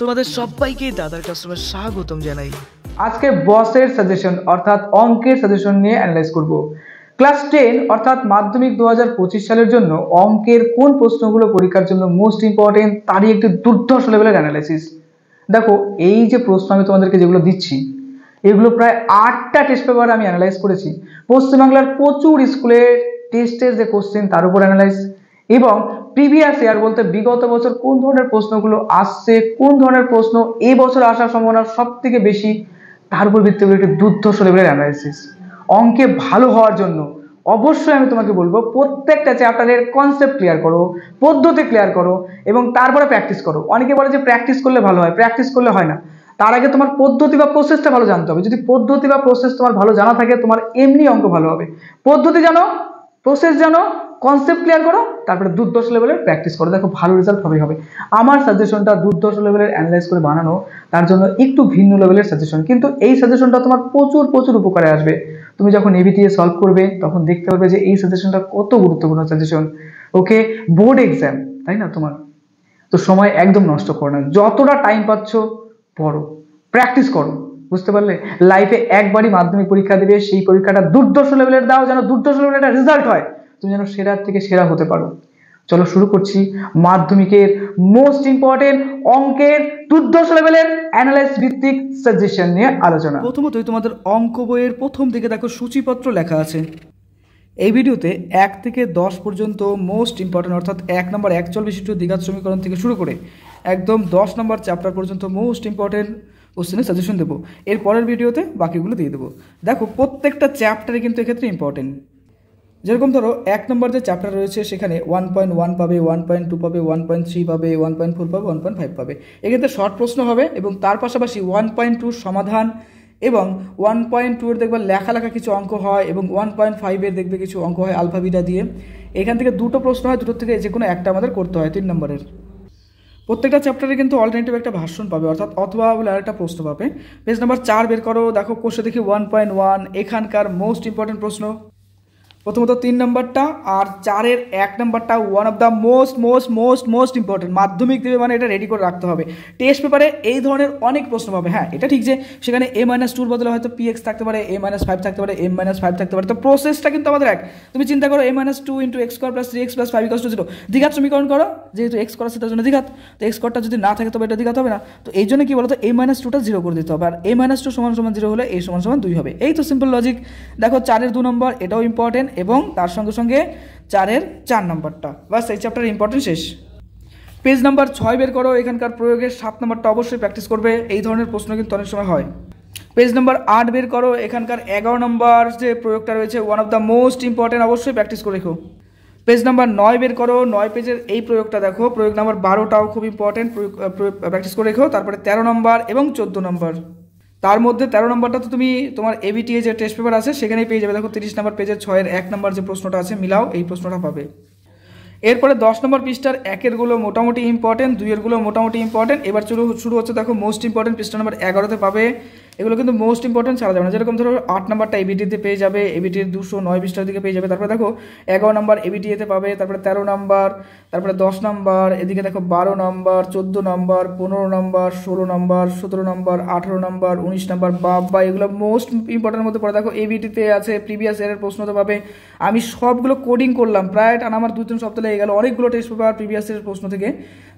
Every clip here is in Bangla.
তোমাদের সবাইকে দাদার কাস্টমার স্বাগতম জানাই আজকে বসের সাজেশন অর্থাৎ অঙ্কের সাজেশন নিয়ে অ্যানালাইজ করব ক্লাস টেন অর্থাৎ মাধ্যমিক দু সালের জন্য অঙ্কের কোন প্রশ্নগুলো পরীক্ষার জন্য মোস্ট ইম্পর্টেন্ট তারই একটি দুর্ধর্ষ লেভেলের অ্যানালাইসিস দেখো এই যে প্রশ্ন আমি তোমাদেরকে যেগুলো দিচ্ছি এগুলো প্রায় আটটা টেস্ট পেপার আমি অ্যানালাইজ করেছি পশ্চিমবাংলার প্রচুর স্কুলের টেস্টের যে কোশ্চেন তার উপর অ্যানালাইজ এবং প্রিভিয়াস ইয়ার বলতে বিগত বছর কোন ধরনের প্রশ্নগুলো আসছে কোন ধরনের প্রশ্ন এই বছর আসার সম্ভাবনা সব থেকে বেশি তার উপর ভিত্তি করে একটি দুর্ধর্ষ লেভেলের অ্যানালাইসিস অঙ্কে ভালো হওয়ার জন্য অবশ্যই আমি তোমাকে বলবো প্রত্যেকটা চ্যাপ্টারের কনসেপ্ট ক্লিয়ার করো পদ্ধতি ক্লিয়ার করো এবং তারপরে প্র্যাকটিস করো অনেকে বলে যে প্র্যাকটিস করলে ভালো হয় প্র্যাকটিস করলে হয় না তার আগে তোমার পদ্ধতি বা প্রসেসটা ভালো জানতে হবে যদি পদ্ধতি বা প্রসেস তোমার ভালো জানা থাকে তোমার এমনি অঙ্ক ভালো হবে পদ্ধতি জানো প্রসেস জানো কনসেপ্ট ক্লিয়ার করো তারপরে দুর্দশ লেভেলের প্র্যাকটিস করো দেখো ভালো রেজাল্ট হবে হবে আমার সাজেশনটা দুর্দশ লেভেলের অ্যানালাইজ করে বানানো তার জন্য একটু ভিন্ন লেভেলের সাজেশন কিন্তু এই সাজেশনটা তোমার প্রচুর প্রচুর উপকারে আসবে তুমি যখন এবিটিএ সলভ করবে তখন দেখতে পারবে যে এই সাজেশনটা কত গুরুত্বপূর্ণ সাজেশন ওকে বোর্ড এক্সাম তাই না তোমার তো সময় একদম নষ্ট করো না যতটা টাইম পাচ্ছ পড়ো প্র্যাকটিস করো বুঝতে পারলে লাইফে একবারই মাধ্যমিক পরীক্ষা দেবে সেই পরীক্ষাটা দুর্দশ লেভেলের দাও যেন দুর্দশ লেভেলের একটা রেজাল্ট হয় তুমি যেন সেরার থেকে সেরা হতে পারো চলো শুরু করছি মাধ্যমিকের মোস্ট ইম্পর্টেন্ট অঙ্কের দুর্দশ লেভেলের অ্যানালাইস ভিত্তিক সাজেশন নিয়ে আলোচনা প্রথমত তোমাদের অঙ্ক বইয়ের প্রথম দিকে দেখো সূচিপত্র লেখা আছে এই ভিডিওতে এক থেকে দশ পর্যন্ত মোস্ট ইম্পর্টেন্ট অর্থাৎ এক নম্বর একচল বিশিষ্ট দ্বিঘাত সমীকরণ থেকে শুরু করে একদম দশ নম্বর চ্যাপ্টার পর্যন্ত মোস্ট ইম্পর্টেন্ট কোশ্চেনের সাজেশন দেবো এর পরের ভিডিওতে বাকিগুলো দিয়ে দেবো দেখো প্রত্যেকটা চ্যাপ্টারে কিন্তু এক্ষেত্রে ইম্পর্টেন্ট যেরকম ধরো এক নম্বর যে চ্যাপ্টার রয়েছে সেখানে ওয়ান পয়েন্ট ওয়ান পাবে ওয়ান পয়েন্ট টু পাবে ওয়ান পয়েন্ট থ্রি পাবে ওয়ান পয়েন্ট ফোর পাবে ওয়ান পয়েন্ট ফাইভ পাবে এক্ষেত্রে শর্ট প্রশ্ন হবে এবং তার পাশাপাশি ওয়ান পয়েন্ট টুর সমাধান এবং ওয়ান পয়েন্ট টুয়ের দেখবে লেখা লেখা কিছু অঙ্ক হয় এবং ওয়ান পয়েন্ট ফাইভের দেখবে কিছু অঙ্ক হয় আলফাবিটা দিয়ে এখান থেকে দুটো প্রশ্ন হয় দুটোর থেকে যে কোনো একটা আমাদের করতে হয় তিন নম্বরের প্রত্যেকটা চ্যাপ্টারে কিন্তু অল্টারনেটিভ একটা ভাষণ পাবে অর্থাৎ অথবা বলে আরেকটা প্রশ্ন পাবে পেজ নাম্বার চার বের করো দেখো কোষে দেখি ওয়ান পয়েন্ট ওয়ান এখানকার মোস্ট ইম্পর্টেন্ট প্রশ্ন প্রথমত তিন নম্বরটা আর চারের এক নম্বরটা one of the most most most most important মাধ্যমিক দেবে মানে এটা রেডি করে রাখতে হবে টেস্ট পেপারে এই ধরনের অনেক প্রশ্ন পাবে হ্যাঁ এটা ঠিক যে সেখানে এ মাইনাস টুর বদলে হয়তো পি এক্স থাকতে পারে এ মাইনাস ফাইভ থাকতে পারে এম মাইনাস ফাইভ থাকতে পারে তো প্রসেসটা কিন্তু আমাদের এক তুমি চিন্তা করো a minus two into x square plus three x plus five equals to zero দীঘাত সমীকরণ করো যেহেতু এক্স করা সেটার জন্য দীঘাত তো এক্স কোয়ারটা যদি না থাকে তবে এটা দীঘাত হবে না তো এই জন্য কি বলতো এ মাইনাস টুটা জিরো করে দিতে হবে আর এ মাইনাস টু সমান সমান জিরো হলে এ সমান সমান দুই হবে এই তো সিম্পল লজিক দেখো চারের দু নম্বর এটাও ইম্পর্টেন্ট এবং তার সঙ্গে সঙ্গে চারের চার নম্বরটা বাস এই চ্যাপ্টার ইম্পর্টেন্ট শেষ পেজ নাম্বার ছয় বের করো এখানকার প্রয়োগের সাত নম্বরটা অবশ্যই প্র্যাকটিস করবে এই ধরনের প্রশ্ন কিন্তু অনেক সময় হয় পেজ নাম্বার আট বের করো এখানকার এগারো নম্বর যে প্রয়োগটা রয়েছে one of the most important অবশ্যই প্র্যাকটিস করে রেখো পেজ নাম্বার নয় বের করো নয় পেজের এই প্রয়োগটা দেখো প্রয়োগ নাম্বার বারোটাও খুব ইম্পর্টেন্ট প্রয়োগ প্র্যাকটিস করে রেখো তারপরে তেরো নম্বর এবং চোদ্দো নম্বর তার মধ্যে তেরো নম্বরটা তো তুমি তোমার এবিটিএ যে টেস্ট পেপার আছে সেখানেই পেয়ে যাবে দেখো তিরিশ নম্বর পেজের ছয়ের এক নম্বর যে প্রশ্নটা আছে মিলাও এই প্রশ্নটা পাবে এরপরে দশ নম্বর পৃষ্ঠার একেরগুলো মোটামুটি ইম্পর্টেন্ট দুইয়েরগুলো মোটামুটি ইম্পর্টেন্ট এবার শুরু শুরু হচ্ছে দেখো মোস্ট ইম্পর্টেন্ট পৃষ্ঠা নম্বর এগারোতে পাবে এগুলো কিন্তু মোস্ট ইম্পর্টেন্ট ছাড়া যাবে না যেরকম ধরো আট নাম্বারটা এবিটিতে পেয়ে যাবে এবিটির দুশো নয় বিশটার দিকে পেয়ে যাবে তারপরে দেখো এগারো নাম্বার এবিটিতে পাবে তারপরে তেরো নাম্বার তারপরে দশ নাম্বার এদিকে দেখো বারো নাম্বার চোদ্দো নাম্বার পনেরো নাম্বার ষোলো নাম্বার সতেরো নাম্বার আঠেরো নাম্বার উনিশ নাম্বার বাবা এগুলো মোস্ট ইম্পর্টেন্ট মধ্যে পড়ে দেখো এবিটিতে আছে প্রিভিয়াস ইয়ারের প্রশ্ন তো পাবে আমি সবগুলো কোডিং করলাম প্রায় টানা আমার দু তিন সপ্তাহে লেগে গেল অনেকগুলো টেস্ট পেপার প্রিভিয়াস ইয়ারের প্রশ্ন থেকে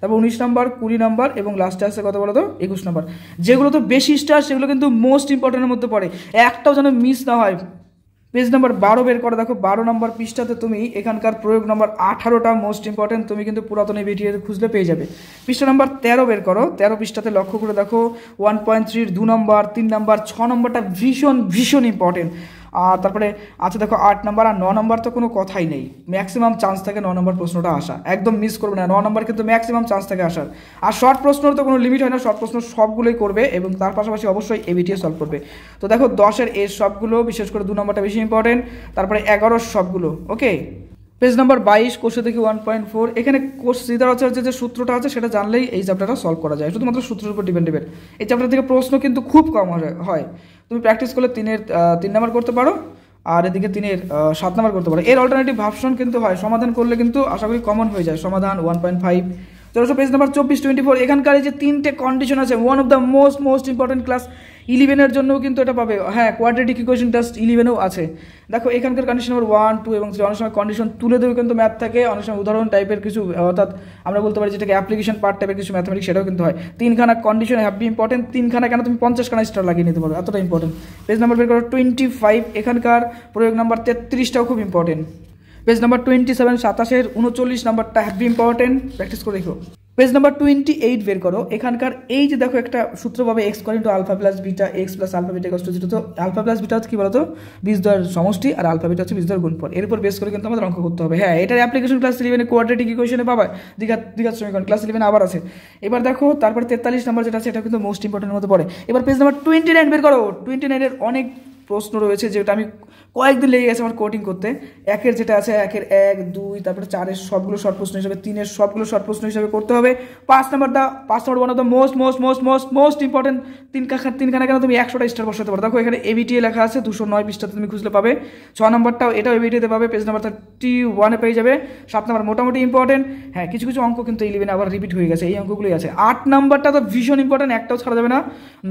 তারপর উনিশ নম্বর কুড়ি নম্বর এবং লাস্টে আসছে কত বলো তো একুশ নম্বর যেগুলো তো বেশি স্টার সেগুলো কিন্তু মোস্ট ইম্পর্টেন্টের মধ্যে পড়ে একটাও যেন মিস না হয় পেজ নাম্বার বারো বের করে দেখো বারো নম্বর পৃষ্ঠাতে তুমি এখানকার প্রয়োগ নম্বর আঠারোটা মোস্ট ইম্পর্টেন্ট তুমি কিন্তু পুরাতন এই ভিডিওতে খুঁজলে পেয়ে যাবে পৃষ্ঠা নম্বর তেরো বের করো তেরো পৃষ্ঠাতে লক্ষ্য করে দেখো ওয়ান পয়েন্ট থ্রির দু নম্বর তিন নম্বর ছ নম্বরটা ভীষণ ভীষণ ইম্পর্টেন্ট আর তারপরে আচ্ছা দেখো আট নম্বর আর ন নম্বর তো কোনো কথাই নেই ম্যাক্সিমাম চান্স থাকে ন নম্বর প্রশ্নটা আসা একদম মিস করবে না ন নম্বর কিন্তু ম্যাক্সিমাম চান্স থাকে আসার আর শর্ট প্রশ্নর তো কোনো লিমিট হয় না শর্ট প্রশ্ন সবগুলোই করবে এবং তার পাশাপাশি অবশ্যই এবিটিও সলভ করবে তো দেখো দশের এর সবগুলো বিশেষ করে দু নম্বরটা বেশি ইম্পর্টেন্ট তারপরে এগারোর সবগুলো ওকে পেজ নাম্বার বাইশ কোর্সে দেখি ওয়ান পয়েন্ট ফোর এখানে কোর্স সীতারাচার্য যে সূত্রটা আছে সেটা জানলেই এই চ্যাপ্টারটা সলভ করা যায় শুধুমাত্র সূত্রের উপর ডিপেন্ড ডিপেন্ড এই চ্যাপ্টার থেকে প্রশ্ন কিন্তু খুব কম হয় তুমি প্র্যাকটিস করলে তিনের তিন নাম্বার করতে পারো আর এদিকে তিনের সাত নাম্বার করতে পারো এর অল্টারনেটিভ ভাবশন কিন্তু হয় সমাধান করলে কিন্তু আশা করি কমন হয়ে যায় সমাধান ওয়ান পয়েন্ট ফাইভ তেরোশো পেজ নাম্বার চব্বিশ টোয়েন্টি ফোর এখানকার যে তিনটে কন্ডিশন আছে one of the most most important class ইলেভেনের জন্যও কিন্তু এটা পাবে হ্যাঁ কোয়াড্রেটিক ইকুয়েশন টেস্ট ইলেভেনেও আছে দেখো এখানকার কন্ডিশন নম্বর ওয়ান টু এবং অনেক সময় কন্ডিশন তুলে দেবে কিন্তু ম্যাথ থাকে অনেক সময় উদাহরণ টাইপের কিছু অর্থাৎ আমরা বলতে পারি যেটাকে অ্যাপ্লিকেশন পার্ট টাইপের কিছু ম্যাথমেটিক্স সেটাও কিন্তু হয় তিনখানা কন্ডিশন হ্যাপি ইম্পর্টেন্ট তিনখানা কেন তুমি পঞ্চাশখানা স্টার লাগিয়ে নিতে পারো এতটা ইম্পর্টেন্ট পেজ নাম্বার বের করো টোয়েন্টি ফাইভ এখানকার প্রয়োগ নাম্বার তেত্রিশটাও খুব important page number twenty seven সাতাশের উনচল্লিশ নাম্বারটা হ্যাপি ইম্পর্টেন্ট প্র্যাকটিস করে রেখো পেজ নাম্বার টোয়েন্টি এইট বের করো এখানকার এই যে দেখো একটা সূত্রভাবে x square into alpha plus beta x plus alpha beta কষ্ট যেটা তো আলফা প্লাস বিটা হচ্ছে কী বলতো দর সমষ্টি আর আলফা বিটা হচ্ছে বীজদর গুণফল এর উপর বেস করে কিন্তু আমাদের অঙ্ক করতে হবে হ্যাঁ এটার অ্যাপ্লিকেশন ক্লাস ইলেভেনে কোয়াড্রেটিক ইকুয়েশনে পাবা দীঘা দীঘার সমীকরণ ক্লাস ইলেভেন আবার আছে এবার দেখো তারপর তেতাল্লিশ নাম্বার যেটা আছে এটা কিন্তু মোস্ট ইম্পর্টেন্ট মতো পড়ে এবার পেজ নাম্বার টোয়েন্টি নাইন বের করো টোয়েন্টি নাইনের অনেক প্রশ্ন রয়েছে যেটা আমি কয়েকদিন লেগে গেছে আমার কোটিং করতে একের যেটা আছে একের এক দুই তারপরে চারের সবগুলো শর্ট প্রশ্ন হিসাবে তিনের সবগুলো শর্ট প্রশ্ন হিসাবে করতে হবে পাঁচ নাম্বার দা পাঁচ number one of the most most most most most important তিন কাখা তিনখানা কেন তুমি একশোটা স্টার বসাতে পারো দেখো এখানে এবিটিএ লেখা আছে দুশো নয় পৃষ্ঠাতে তুমি খুঁজলে পাবে ছ নম্বরটাও এটাও এবিটিতে পাবে পেজ নাম্বার থার্টি ওয়ানে পেয়ে যাবে সাত নম্বর মোটামুটি ইম্পর্টেন্ট হ্যাঁ কিছু কিছু অঙ্ক কিন্তু ইলেভেন আবার রিপিট হয়ে গেছে এই অঙ্কগুলোই আছে আট নম্বরটা তো ভীষণ ইম্পর্টেন্ট একটাও ছাড়া যাবে না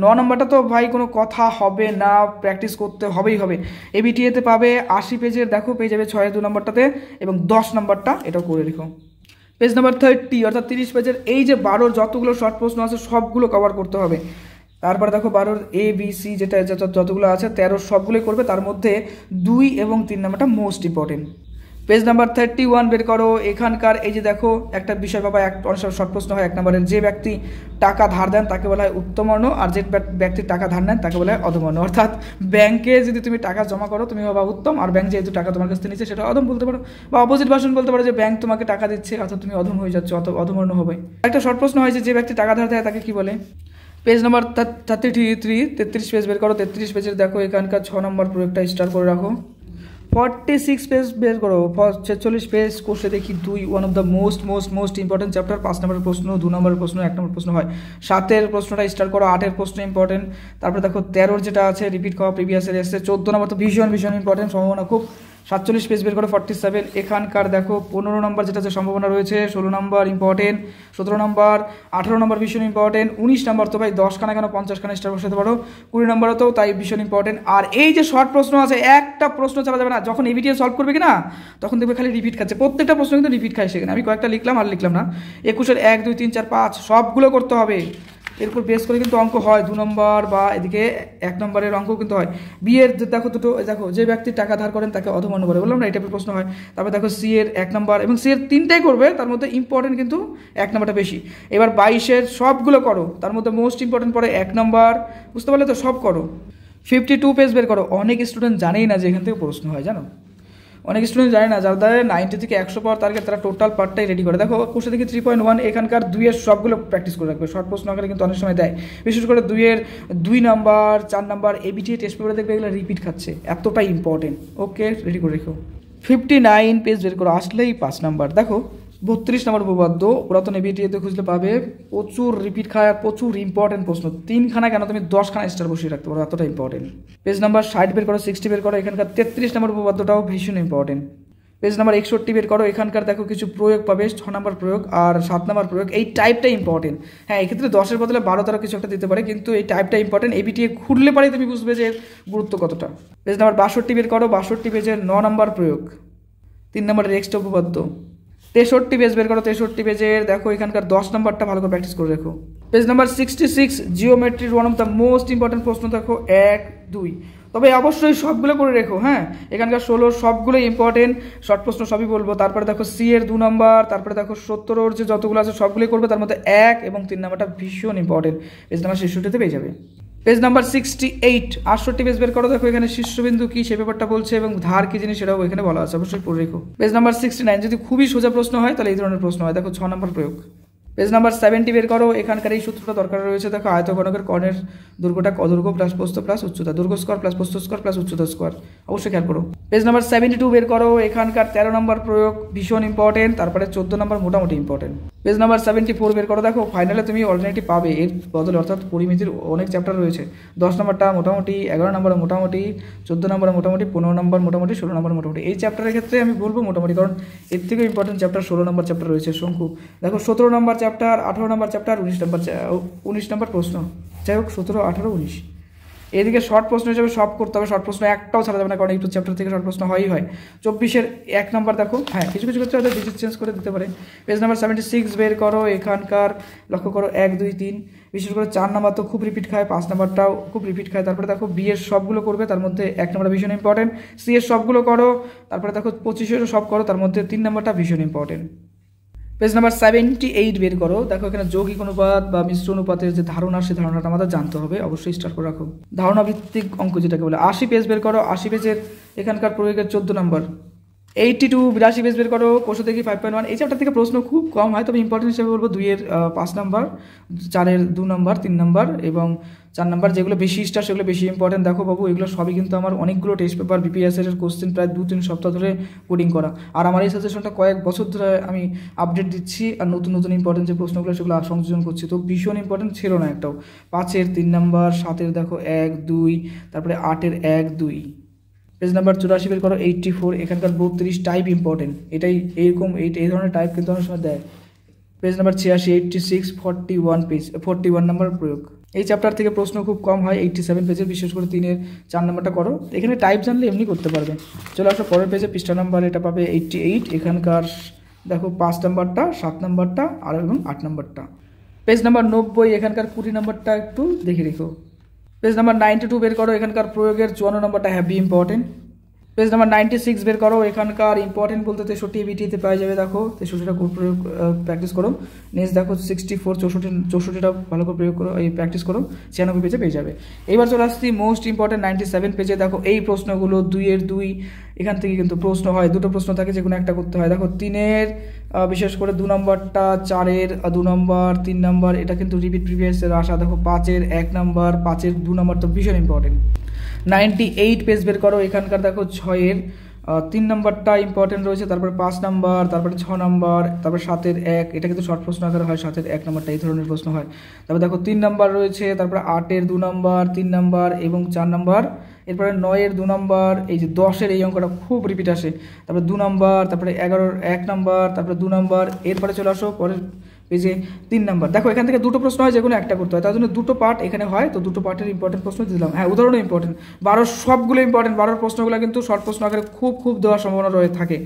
ন নম্বরটা তো ভাই কোনো কথা হবে না প্র্যাকটিস করতে হবেই হবে এবিটিএ ইয়েতে পাবে আশি পেজের দেখো পেয়ে যাবে ছয় দু নম্বরটাতে এবং দশ নম্বরটা এটাও করে রেখো পেজ নাম্বার থার্টি অর্থাৎ তিরিশ পেজের এই যে বারোর যতগুলো শর্ট প্রশ্ন আছে সবগুলো কভার করতে হবে তারপর দেখো বারোর এ বি সি যেটা যতগুলো আছে তেরো সবগুলোই করবে তার মধ্যে দুই এবং তিন নাম্বারটা most important page number thirty one বের করো এখানকার এই যে দেখো একটা বিষয় বাবা এক অনেক শর্ট প্রশ্ন হয় এক নম্বরের যে ব্যক্তি টাকা ধার দেন তাকে বলা হয় উত্তমর্ণ আর যে ব্যক্তি টাকা ধার নেন তাকে বলা হয় অধমর্ণ অর্থাৎ ব্যাংকে যদি তুমি টাকা জমা করো তুমি বাবা উত্তম আর ব্যাংক যেহেতু টাকা তোমার কাছ থেকে নিচ্ছে সেটা অধম বলতে পারো বা অপোজিট ভাষণ বলতে পারো যে ব্যাংক তোমাকে টাকা দিচ্ছে অর্থাৎ তুমি অধম হয়ে যাচ্ছ অত অধমর্ণ হবে একটা শর্ট প্রশ্ন হয় যে ব্যক্তি টাকা ধার দেয় তাকে কি বলে পেজ নাম্বার থার্টি থ্রি তেত্রিশ পেজ বের করো তেত্রিশ পেজের দেখো এখানকার ছ নম্বর প্রোডাক্টটা স্টার্ট করে রাখো ফর্টি সিক্স পেজ বের করো ছেচল্লিশ পেজ কোর্সে দেখি দুই one of the most most most important chapter পাঁচ নম্বরের প্রশ্ন দু নম্বরের প্রশ্ন এক নম্বর প্রশ্ন হয় সাতের প্রশ্নটা স্টার্ট করো আটের প্রশ্ন ইম্পর্টেন্ট তারপরে দেখো তেরোর যেটা আছে রিপিট করা প্রিভিয়াস এসে চোদ্দ চোদ্দো নম্বর তো ভীষণ ভীষণ ইম্পর্টেন্ট সম্ভাবনা খুব সাতচল্লিশ পেজ বের করে ফর্টি সেভেন এখানকার দেখো পনেরো নম্বর যেটা যে সম্ভাবনা রয়েছে ষোলো নম্বর ইম্পর্টেন্ট সতেরো নম্বর আঠেরো নম্বর ভীষণ ইম্পর্টেন্ট উনিশ নম্বর তো ভাই দশখানা কেন পঞ্চাশখানা স্টার বসাতে পারো কুড়ি নম্বরও তো তাই ভীষণ ইম্পর্টেন্ট আর এই যে শর্ট প্রশ্ন আছে একটা প্রশ্ন চালা যাবে না যখন এবিটিএ সলভ করবে কিনা তখন দেখবে খালি রিপিট খাচ্ছে প্রত্যেকটা প্রশ্ন কিন্তু রিপিট খায় সেখানে আমি কয়েকটা লিখলাম আর লিখলাম না একুশের এক দুই তিন চার পাঁচ সবগুলো করতে হবে এরপর বেস করে কিন্তু অঙ্ক হয় দু নম্বর বা এদিকে এক নম্বরের অঙ্ক কিন্তু হয় বিয়ের দেখো দুটো দেখো যে ব্যক্তি টাকা ধার করেন তাকে অধমান্য বলে বললাম না এই টাইপের প্রশ্ন হয় তারপর দেখো সি এর এক নম্বর এবং সি এর তিনটাই করবে তার মধ্যে ইম্পর্টেন্ট কিন্তু এক নম্বরটা বেশি এবার বাইশের সবগুলো করো তার মধ্যে মোস্ট ইম্পর্টেন্ট পড়ে এক নম্বর বুঝতে পারলে তো সব করো ফিফটি টু পেজ বের করো অনেক স্টুডেন্ট জানেই না যে এখান থেকে প্রশ্ন হয় জানো অনেক স্টুডেন্ট জানে না যারা তাদের নাইনটি থেকে একশো পাওয়ার তারকে তারা টোটাল পার্টটাই রেডি করে দেখো কোশ্চেন থেকে থ্রি পয়েন্ট ওয়ান এখানকার দুইয়ের সবগুলো প্র্যাকটিস করে রাখবে শর্ট প্রশ্ন আকারে কিন্তু অনেক সময় দেয় বিশেষ করে দুইয়ের দুই নাম্বার চার নাম্বার এবিটি টেস্ট পেপারে দেখবে এগুলো রিপিট খাচ্ছে এতটাই ইম্পর্টেন্ট ওকে রেডি করে রেখো ফিফটি নাইন পেজ বের করো আসলেই পাঁচ নাম্বার দেখো বত্রিশ নম্বর উপপাদ্য পুরাতন এবিটিতে খুঁজলে পাবে প্রচুর রিপিট খায় আর প্রচুর ইম্পর্টেন্ট প্রশ্ন তিনখানা কেন তুমি দশখানা স্টার বসিয়ে রাখতে পারো এতটা ইম্পর্টেন্ট পেজ নাম্বার ষাট বের করো সিক্সটি বের করো এখানকার তেত্রিশ নম্বর উপপাদ্যটাও ভীষণ ইম্পর্টেন্ট পেজ নাম্বার একষট্টি বের করো এখানকার দেখো কিছু প্রয়োগ পাবে ছ নম্বর প্রয়োগ আর সাত নম্বর প্রয়োগ এই টাইপটা ইম্পর্টেন্ট হ্যাঁ এক্ষেত্রে দশের বদলে বারো তারা কিছু একটা দিতে পারে কিন্তু এই টাইপটা ইম্পর্টেন্ট এই বিটিএ পারে তুমি বুঝবে যে গুরুত্ব কতটা পেজ নাম্বার বাষট্টি বের করো বাষট্টি পেজের ন নম্বর প্রয়োগ তিন নম্বরের এক্সট উপপাদ্য তেষট্টি পেজ বের করো তেষট্টি পেজের দেখো এখানকার দশ নম্বরটা ভালো করে প্র্যাকটিস করে রেখো পেজ নাম্বার সিক্সটি সিক্স জিওমেট্রির one of the most important প্রশ্ন দেখো এক দুই তবে অবশ্যই সবগুলো করে রেখো হ্যাঁ এখানকার ষোলোর সবগুলো ইম্পর্টেন্ট শর্ট প্রশ্ন সবই বলবো তারপরে দেখো সি এর দু নম্বর তারপরে দেখো সত্তরের যে যতগুলো আছে সবগুলোই করবে তার মধ্যে এক এবং তিন নম্বরটা ভীষণ ইম্পর্টেন্ট পেজ নাম্বার শিশুটিতে পেয়ে যাবে পেজ নাম্বার সিক্সটি এইট আটষট্টি পেজ বের করো দেখো এখানে শীর্ষবিন্দু কি সে ব্যাপারটা বলছে এবং ধার কি জিনিস সেটাও এখানে বলা আছে অবশ্যই পড়ে রেখো পেজ নাম্বার সিক্সটি নাইন যদি খুবই সোজা প্রশ্ন হয় তাহলে এই ধরনের প্রশ্ন হয় দেখো ছ নম্বর প্রয়োগ পেজ নাম্বার সেভেন্টি বের করো এখানকার এই সূত্রটা দরকার রয়েছে দেখো আয়তঘনকের কর্ণের দুর্গটা কদুর্গ প্লাস পোস্ত প্লাস উচ্চতা দুর্গ স্কোয়ার প্লাস প্রস্থ স্কোয়ার প্লাস উচ্চতা স্কোয়ার অবশ্যই খেয়াল করো পেজ নাম্বার সেভেন্টি টু বের করো এখানকার তেরো নম্বর প্রয়োগ ভীষণ ইম্পর্টেন্ট তারপরে চোদ্দো নম্বর মোটামুটি important page number seventy four বের করো দেখো ফাইনালে তুমি অলটারনেটিভ পাবে এর বদলে অর্থাৎ পরিমিতির অনেক চ্যাপ্টার রয়েছে দশ নম্বরটা মোটামুটি এগারো নম্বর মোটামুটি চোদ্দো নম্বর মোটামুটি পনেরো নম্বর মোটামুটি ষোলো নম্বর মোটামুটি এই চ্যাপ্টারের ক্ষেত্রে আমি বলবো মোটামুটি কারণ এর থেকে ইম্পর্টেন্ট চ্যাপ্টার ষোলো নম্বর চ্যাপ্টার রয়েছে শঙ্কু দেখো সতেরো নম্বর চ্যাপ্টার আঠেরো নম্বর চ্যাপ্টার উনিশ নম্বর উনিশ নম্বর প্রশ্ন যাই হোক সতেরো আঠারো উনিশ এদিকে শর্ট প্রশ্ন হিসেবে সব করতে হবে শর্ট প্রশ্ন একটাও ছাড়া যাবে না কারণ ইউটিউব চ্যাপ্টার থেকে শর্ট প্রশ্ন হয়ই হয় চব্বিশের এক নম্বর দেখো হ্যাঁ কিছু কিছু ক্ষেত্রে হয়তো ডিজিট চেঞ্জ করে দিতে পারে পেজ নাম্বার সেভেন্টি সিক্স বের করো এখানকার লক্ষ্য করো এক দুই তিন বিশেষ করে চার নাম্বার তো খুব রিপিট খায় পাঁচ নাম্বারটাও খুব রিপিট খায় তারপরে দেখো বি এর সবগুলো করবে তার মধ্যে এক নাম্বারটা ভীষণ ইম্পর্টেন্ট সি এর সবগুলো করো তারপরে দেখো পঁচিশেরও সব করো তার মধ্যে তিন নাম্বারটা ভীষণ important page number seventy eight বের করো দেখো এখানে যৌগিক অনুপাত বা মিশ্র অনুপাতের যে ধারণা সেই ধারণাটা আমাদের জানতে হবে অবশ্যই স্টার্ট করে রাখো ধারণা ভিত্তিক অঙ্ক যেটাকে বলে আশি পেজ বের করো আশি পেজের এখানকার প্রয়োগের চোদ্দ নম্বর এইটি টু বিরাশি বেস বের করো কোশো থেকে ফাইভ পয়েন্ট ওয়ান এই চ্যাপ্টার থেকে প্রশ্ন খুব কম হয় তবে ইম্পর্টেন্ট হিসেবে বলবো দুইয়ের পাঁচ নাম্বার চারের দু নম্বর তিন নম্বর এবং চার নাম্বার যেগুলো বেশি স্টার সেগুলো বেশি ইম্পর্টেন্ট দেখো বাবু এগুলো সবই কিন্তু আমার অনেকগুলো টেস্ট পেপার বিপিএসের কোশ্চেন প্রায় দু তিন সপ্তাহ ধরে কোডিং করা আর আমার এই সাজেশনটা কয়েক বছর ধরে আমি আপডেট দিচ্ছি আর নতুন নতুন ইম্পর্টেন্ট যে প্রশ্নগুলো সেগুলো সংযোজন করছি তো ভীষণ ইম্পর্টেন্ট ছিল না একটাও পাঁচের তিন নাম্বার সাতের দেখো এক দুই তারপরে আটের এক দুই পেজ নাম্বার চুরাশি বের করো এইটটি ফোর এখানকার গ্রুপ টাইপ ইম্পর্টেন্ট এটাই এইরকম এই এই ধরনের টাইপ কিন্তু অনেক সময় দেয় পেজ নাম্বার ছিয়াশি eighty six forty one page forty one number প্রয়োগ এই চ্যাপ্টার থেকে প্রশ্ন খুব কম হয় এইটটি সেভেন পেজের বিশেষ করে তিনের চার নাম্বারটা করো এখানে টাইপ জানলে এমনি করতে পারবে চলো আসলে পরের পেজে পৃষ্ঠা নাম্বার এটা পাবে এইটটি এইট এখানকার দেখো পাঁচ নাম্বারটা সাত নাম্বারটা আর এবং আট নাম্বারটা পেজ নাম্বার নব্বই এখানকার কুড়ি নাম্বারটা একটু দেখে রেখো পেজ নাম্বার নাইনটি টু বের করো এখানকার প্রয়োগের চুয়ান্ন নম্বরটা heavy important page number ninety six বের করো এখানকার ইম্পর্টেন্ট বলতে তেষট্টি বিটিতে পাওয়া যাবে দেখো তেষট্টিটা প্রয়োগ প্র্যাকটিস করো নেক্সট দেখো সিক্সটি ফোর চৌষট্টি চৌষট্টিটা ভালো করে প্রয়োগ করো এই প্র্যাকটিস করো ছিয়ানব্বই পেজে পেয়ে যাবে এবার চলে আসছি মোস্ট ইম্পর্টেন্ট নাইনটি সেভেন পেজে দেখো এই প্রশ্নগুলো দুইয়ের দুই এখান থেকে কিন্তু প্রশ্ন হয় দুটো প্রশ্ন থাকে যে কোনো একটা করতে হয় দেখো তিনের বিশেষ করে দু নম্বরটা চারের দু নম্বর তিন নম্বর এটা কিন্তু রিপিট প্রিভিয়াসের আসা দেখো পাঁচের এক নম্বর পাঁচের দু নম্বর তো ভীষণ ইম্পর্টেন্ট নাইনটি এইট পেজ বের করো এখানকার দেখো ছয়ের তিন নম্বরটা ইম্পর্টেন্ট রয়েছে তারপরে পাঁচ নম্বর তারপরে ছ নম্বর তারপরে সাতের এক এটা কিন্তু শর্ট প্রশ্ন আকারে হয় সাতের এক নম্বরটা এই ধরনের প্রশ্ন হয় তারপর দেখো তিন নম্বর রয়েছে তারপরে আটের দু নম্বর তিন নম্বর এবং চার নম্বর এরপরে নয়ের দু নম্বর এই যে দশের এই অঙ্কটা খুব রিপিট আসে তারপরে দু নম্বর তারপরে এগারোর এক নম্বর তারপরে দু নম্বর এরপরে চলে আসো পরের এই যে তিন নম্বর দেখো এখান থেকে দুটো প্রশ্ন হয় যেগুলো একটা করতে হয় তার জন্য দুটো পার্ট এখানে হয় তো দুটো পার্টের ইম্পর্টেন্ট প্রশ্ন দিলাম হ্যাঁ উদাহরণ ইম্পর্টেন্ট বারোর সবগুলো ইম্পর্টেন্ট বারোর প্রশ্নগুলো কিন্তু শর্ট প্রশ্ন আকারে খুব খুব দেওয়ার সম্ভাবনা রয়ে থাকে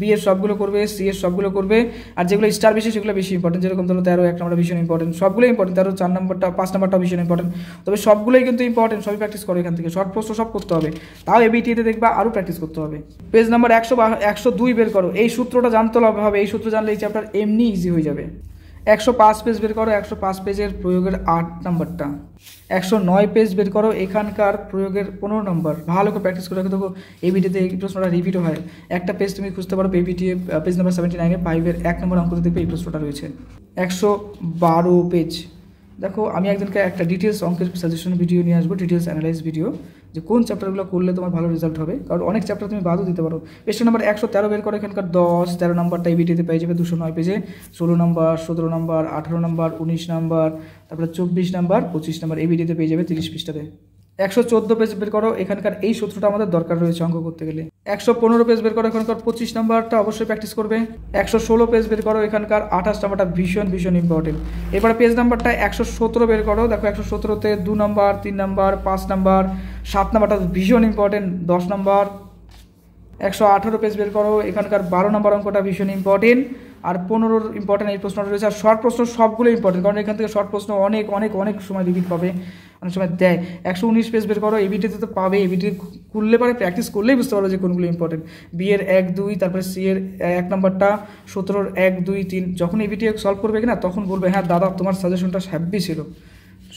বি এর সবগুলো করবে সি এর সবগুলো করবে আর যেগুলো স্টার বেশি সেগুলো বেশি ইম্পর্টেন্ট যেরকম ধরো তেরো এক নম্বর ভীষণ ইম্পর্টেন্ট সবগুলো ইম্পর্টেন্ট তেরো চার নম্বরটা পাঁচ নম্বরটা ভীষণ ইম্পর্টেন্ট তবে সবগুলোই কিন্তু ইম্পর্টেন্ট সবই প্র্যাকটিস করো এখান থেকে শর্ট প্রশ্ন সব করতে হবে তাও এবিটিতে দেখবা আরও প্র্যাকটিস করতে হবে পেজ নাম্বার একশো বা একশো দুই বের করো এই সূত্রটা জানতে হবে এই সূত্র জানলে এই চ্যাপ্টার এমনি ইজি হয়ে যাবে একশো পাঁচ পেজ বের করো একশো পাঁচ পেজের প্রয়োগের আট নম্বরটা একশো নয় পেজ বের করো এখানকার প্রয়োগের পনেরো নম্বর ভালো করে প্র্যাকটিস করে রাখো দেখো এই ভিডিওতে এই প্রশ্নটা রিপিট হয় একটা পেজ তুমি খুঁজতে পারো পেভিটি পেজ নাম্বার সেভেন্টি নাইনে ফাইভের এক নম্বর অঙ্কতে দেখবে এই প্রশ্নটা রয়েছে একশো বারো পেজ দেখো আমি একজনকে একটা ডিটেলস অঙ্কের সাজেশন ভিডিও নিয়ে আসবো ডিটেলস অ্যানালাইজ ভিডিও যে কোন চ্যাপ্টারগুলো করলে তোমার ভালো রেজাল্ট হবে কারণ অনেক চ্যাপ্টার তুমি বাদও দিতে পারো কোয়েশ্চেন নাম্বার একশো তেরো বের করে এখানকার দশ তেরো নাম্বারটা এভিডিতে পেয়ে যাবে দুশো নয় পেজে ষোলো নাম্বার সতেরো নাম্বার আঠারো নাম্বার উনিশ নাম্বার তারপরে চব্বিশ নাম্বার পঁচিশ নাম্বার এভিডিতে পেয়ে যাবে তিরিশ পৃষ্ঠাতে একশো চোদ্দো পেজ বের করো এখানকার এই সূত্রটা আমাদের দরকার রয়েছে অঙ্ক করতে গেলে একশো পনেরো পেজ বের করো এখানকার পঁচিশ নাম্বারটা অবশ্যই প্র্যাকটিস করবে একশো ষোলো পেজ বের করো এখানকার আঠাশ নাম্বারটা ভীষণ ভীষণ ইম্পর্টেন্ট এবার পেজ নাম্বারটা একশো সতেরো বের করো দেখো একশো সতেরোতে দু নাম্বার তিন নাম্বার পাঁচ নাম্বার সাত নাম্বারটা ভীষণ ইম্পর্টেন্ট দশ নাম্বার একশো আঠেরো পেজ বের করো এখানকার বারো নাম্বার অঙ্কটা ভীষণ ইম্পর্টেন্ট আর পনেরোর ইম্পর্টেন্ট এই প্রশ্নটা রয়েছে আর শর্ট প্রশ্ন সবগুলো ইম্পর্টেন্ট কারণ এখান থেকে শর্ট প্রশ্ন অনেক অনেক অনেক সময় রিপিট পাবে অনেক সময় দেয় একশো উনিশ পেজ বের করো এবিটিতে তো পাবে এবিটি খুললে পারে প্র্যাকটিস করলেই বুঝতে পারো যে কোনগুলো ইম্পর্টেন্ট বিয়ের এক দুই তারপরে সি এর এক নম্বরটা সতেরোর এক দুই তিন যখন এবিটি সলভ করবে কিনা তখন বলবে হ্যাঁ দাদা তোমার সাজেশনটা হ্যাপি ছিল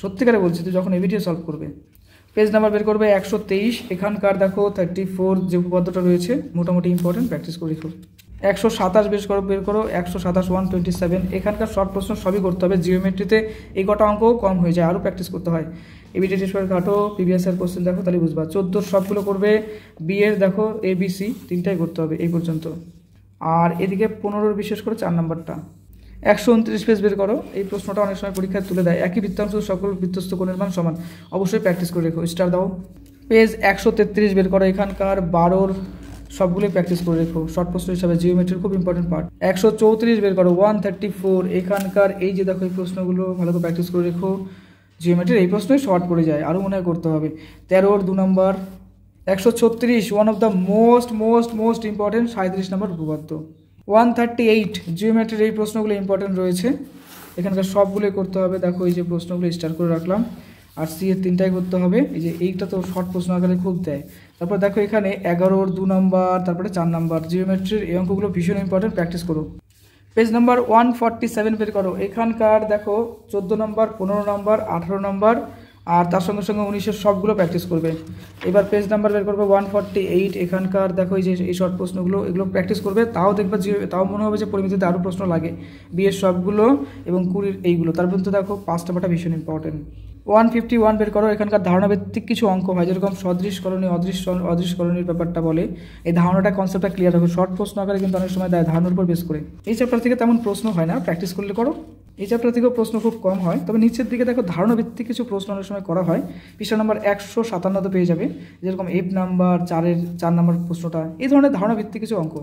সত্যিকারে বলছি তুই যখন এবিটি সলভ করবে পেজ নাম্বার বের করবে একশো তেইশ এখানকার দেখো থার্টি ফোর যে উপপাদ্যটা রয়েছে মোটামুটি ইম্পর্টেন্ট প্র্যাকটিস করে একশো সাতাশ বেশ করো বের করো একশো সাতাশ ওয়ান টোয়েন্টি সেভেন এখানকার শর্ট প্রশ্ন সবই করতে হবে জিওমেট্রিতে এই কটা অঙ্কও কম হয়ে যায় আরও প্র্যাকটিস করতে হয় এবিটি টেস্ট কাটো পিভিএসের কোশ্চেন দেখো তাহলে বুঝবা চোদ্দো সবগুলো করবে বিয়ের দেখো এ বি সি তিনটাই করতে হবে এই পর্যন্ত আর এদিকে পনেরোর বিশেষ করে চার নম্বরটা একশো উনত্রিশ পেজ বের করো এই প্রশ্নটা অনেক সময় পরীক্ষায় তুলে দেয় একই বৃত্তাংশ সকল বৃত্তস্ত কোণের মান সমান অবশ্যই প্র্যাকটিস করে রেখো স্টার দাও পেজ একশো তেত্রিশ বের করো এখানকার বারোর সবগুলোই প্র্যাকটিস করে রেখো শর্ট প্রশ্ন হিসাবে জিওমেট্রির খুব ইম্পর্টেন্ট পার্ট একশো চৌত্রিশ বের করো ওয়ান থার্টি ফোর এখানকার এই যে দেখো এই প্রশ্নগুলো ভালো করে প্র্যাকটিস করে রেখো জিওমেট্রির এই প্রশ্নই শর্ট পড়ে যায় আরও মনে হয় করতে হবে তেরোর দু নম্বর একশো ছত্রিশ one of the most most most important সাঁত্রিশ নম্বর উপপাদ্য ওয়ান থার্টি এইট জিওমেট্রির এই প্রশ্নগুলো ইম্পর্টেন্ট রয়েছে এখানকার সবগুলোই করতে হবে দেখো এই যে প্রশ্নগুলো স্টার্ট করে রাখলাম আর সি এর তিনটাই করতে হবে এই যে এইটা তো শর্ট প্রশ্ন আকারে খুব দেয় তারপর দেখো এখানে এগারোর দু নম্বর তারপরে চার নম্বর জিওমেট্রির এই অঙ্কগুলো ভীষণ ইম্পর্টেন্ট প্র্যাকটিস করো page number one forty seven বের করো এখানকার দেখো চোদ্দো নম্বর পনেরো নম্বর আঠেরো নম্বর আর তার সঙ্গে সঙ্গে উনিশের সবগুলো প্র্যাকটিস করবে এবার পেজ নাম্বার বের করবে ওয়ান ফর্টি এইট এখানকার দেখো এই যে এই শর্ট প্রশ্নগুলো এগুলো প্র্যাকটিস করবে তাও দেখবে যে তাও মনে হবে যে পরিমিতিতে আরও প্রশ্ন লাগে বিয়ের সবগুলো এবং কুড়ির এইগুলো তার মধ্যে দেখো পাঁচটা পাটা ভীষণ ইম্পর্টেন্ট ওয়ান ফিফটি ওয়ান বের করো এখানকার ধারণাভিত্তিক কিছু অঙ্ক হয় যেরকম করণী অদৃশ্য অদৃশকরণীর ব্যাপারটা বলে এই ধারণাটা কনসেপ্টটা ক্লিয়ার হবে শর্ট প্রশ্ন আকারে কিন্তু অনেক সময় দেয় ধারণার উপর বেস করে এই চ্যাপ্টার থেকে তেমন প্রশ্ন হয় না প্র্যাকটিস করলে করো এই চ্যাপ্টার থেকেও প্রশ্ন খুব কম হয় তবে নিচের দিকে দেখো ধারণাভিত্তিক কিছু প্রশ্ন অনেক সময় করা হয় পৃষ্ঠা নম্বর একশো সাতান্ন তো পেয়ে যাবে যেরকম এফ নাম্বার চারের চার নাম্বার প্রশ্নটা এই ধরনের ধারণাভিত্তিক কিছু অঙ্ক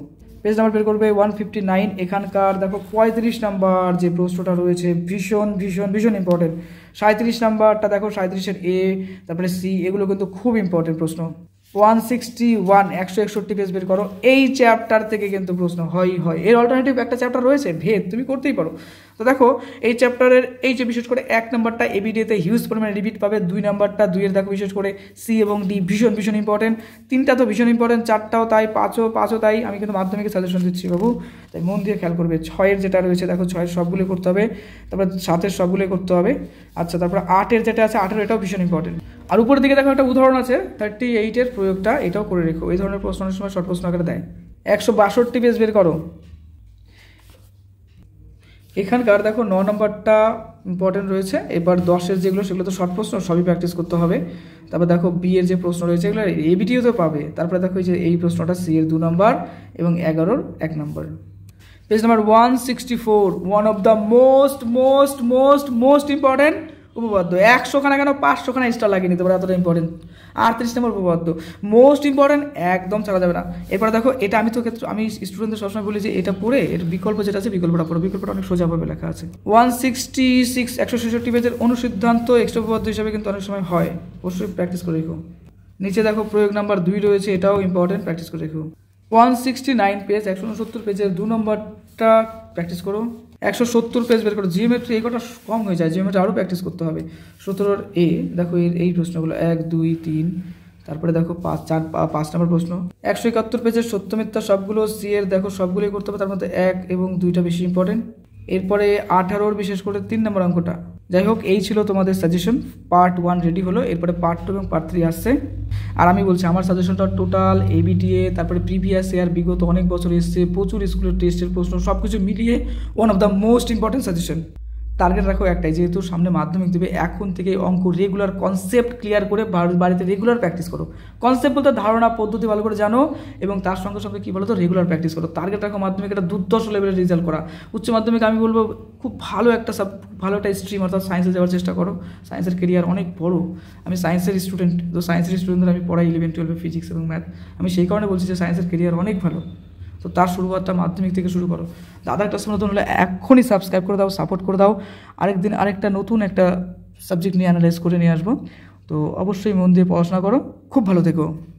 পেজ নাম্বার বের করবে ওয়ান ফিফটি নাইন এখানকার দেখো পঁয়ত্রিশ নাম্বার যে প্রশ্নটা রয়েছে ভীষণ ভীষণ ভীষণ ইম্পর্টেন্ট সাঁত্রিশ নাম্বারটা দেখো সাঁত্রিশের এ তারপরে সি এগুলো কিন্তু খুব ইম্পর্টেন্ট প্রশ্ন ওয়ান সিক্সটি ওয়ান একশো একষট্টি পেজ বের করো এই চ্যাপ্টার থেকে কিন্তু প্রশ্ন হয় হয় এর অল্টারনেটিভ একটা চ্যাপ্টার রয়েছে ভেদ তুমি করতেই পারো তো দেখো এই চ্যাপ্টারের এই যে বিশেষ করে এক নম্বরটা এবিডিতে হিউজ পরিমাণে রিপিট পাবে দুই নম্বরটা দুইয়ের দেখো বিশেষ করে সি এবং ডি ভীষণ ভীষণ ইম্পর্টেন্ট তিনটা তো ভীষণ ইম্পর্টেন্ট চারটাও তাই পাঁচও পাঁচও তাই আমি কিন্তু মাধ্যমিকে সাজেশন দিচ্ছি বাবু তাই মন দিয়ে খেয়াল করবে ছয়ের যেটা রয়েছে দেখো ছয়ের সবগুলো করতে হবে তারপরে সাতের সবগুলো করতে হবে আচ্ছা তারপরে আটের যেটা আছে আঠেরো এটাও ভীষণ ইম্পর্টেন্ট আর উপরের দিকে দেখো একটা উদাহরণ আছে থার্টি এইটের প্রয়োগটা এটাও করে রেখো এই ধরনের প্রশ্নের সময় শর্ট প্রশ্ন আকারে দেয় একশো বাষট্টি পেজ বের করো এখানকার দেখো ন নম্বরটা ইম্পর্টেন্ট রয়েছে এবার দশের যেগুলো সেগুলো তো শর্ট প্রশ্ন সবই প্র্যাকটিস করতে হবে তারপর দেখো বি এর যে প্রশ্ন রয়েছে এগুলো এবিটিও তো পাবে তারপরে দেখো যে এই প্রশ্নটা সি এর দু নম্বর এবং এগারোর এক নম্বর page number one sixty four one of the most most most most important উপপাদ্য একশোখানা কেন পাঁচশোখানা স্টার লাগিয়ে নিতে পারে এতটা ইম্পর্টেন্ট আটত্রিশ নম্বর উপপাদ্য মোস্ট ইম্পর্টেন্ট একদম ছাড়া যাবে না এরপরে দেখো এটা আমি তো ক্ষেত্রে আমি স্টুডেন্টদের সবসময় বলি যে এটা পড়ে এর বিকল্প যেটা আছে বিকল্পটা পড়ো বিকল্পটা অনেক সোজাভাবে লেখা আছে ওয়ান সিক্সটি সিক্স একশো ছেষট্টি পেজের অনুসিদ্ধান্ত এক্সট্রা উপপাদ্য হিসাবে কিন্তু অনেক সময় হয় অবশ্যই প্র্যাকটিস করে রেখো নিচে দেখো প্রয়োগ নাম্বার দুই রয়েছে এটাও ইম্পর্টেন্ট প্র্যাকটিস করে রেখো ওয়ান সিক্সটি নাইন পেজ একশো উনসত্তর পেজের দু নম্বরটা প্র্যাকটিস করো একশো সত্তর পেজ বের করো জিওমেট্রি এই কটা কম হয়ে যায় জিওমেট্রি আরও প্র্যাকটিস করতে হবে সতেরোর এ দেখো এর এই প্রশ্নগুলো এক দুই তিন তারপরে দেখো পাঁচ চার পাঁচ নম্বর প্রশ্ন একশো একাত্তর পেজের সত্য মিথ্যা সবগুলো সি এর দেখো সবগুলোই করতে হবে তার মধ্যে এক এবং দুইটা বেশি ইম্পর্টেন্ট এরপরে আঠারোর বিশেষ করে তিন নম্বর অঙ্কটা যাই হোক এই ছিল তোমাদের সাজেশন পার্ট ওয়ান রেডি হলো এরপরে পার্ট টু এবং পার্ট থ্রি আসছে আর আমি বলছি আমার সাজেশনটা টোটাল এবিটিএ তারপরে প্রিভিয়াস ইয়ার বিগত অনেক বছর এসছে প্রচুর স্কুলের টেস্টের প্রশ্ন সব কিছু মিলিয়ে one of the most important suggestion target রাখো একটাই যেহেতু সামনে মাধ্যমিক দেবে এখন থেকে অঙ্ক রেগুলার কনসেপ্ট ক্লিয়ার করে বাড়িতে রেগুলার প্র্যাকটিস করো কনসেপ্ট বলতে ধারণা পদ্ধতি ভালো করে জানো এবং তার সঙ্গে সঙ্গে কী বলো তো রেগুলার প্র্যাকটিস করো টার্গেট রাখো মাধ্যমিক একটা দুর্দশ লেভেলের রেজাল্ট করা উচ্চ মাধ্যমিক আমি বলবো খুব ভালো একটা সাব ভালো একটা স্ট্রিম অর্থাৎ সায়েন্সে যাওয়ার চেষ্টা করো সায়েন্সের কেরিয়ার অনেক বড় আমি সায়েন্সের স্টুডেন্ট তো সায়েন্সের স্টুডেন্টদের আমি পড়াই ইলেভেন টুয়েলভে ফিজিক্স এবং ম্যাথ আমি সেই কারণে বলছি যে সায়েন্সের কেরিয়ার অনেক ভালো তো তার শুরুয়াতটা মাধ্যমিক থেকে শুরু করো দাদা একটা নতুন হলে এখনই সাবস্ক্রাইব করে দাও সাপোর্ট করে দাও আরেকদিন আরেকটা নতুন একটা সাবজেক্ট নিয়ে অ্যানালাইজ করে নিয়ে আসবো তো অবশ্যই মন দিয়ে পড়াশোনা করো খুব ভালো থেকো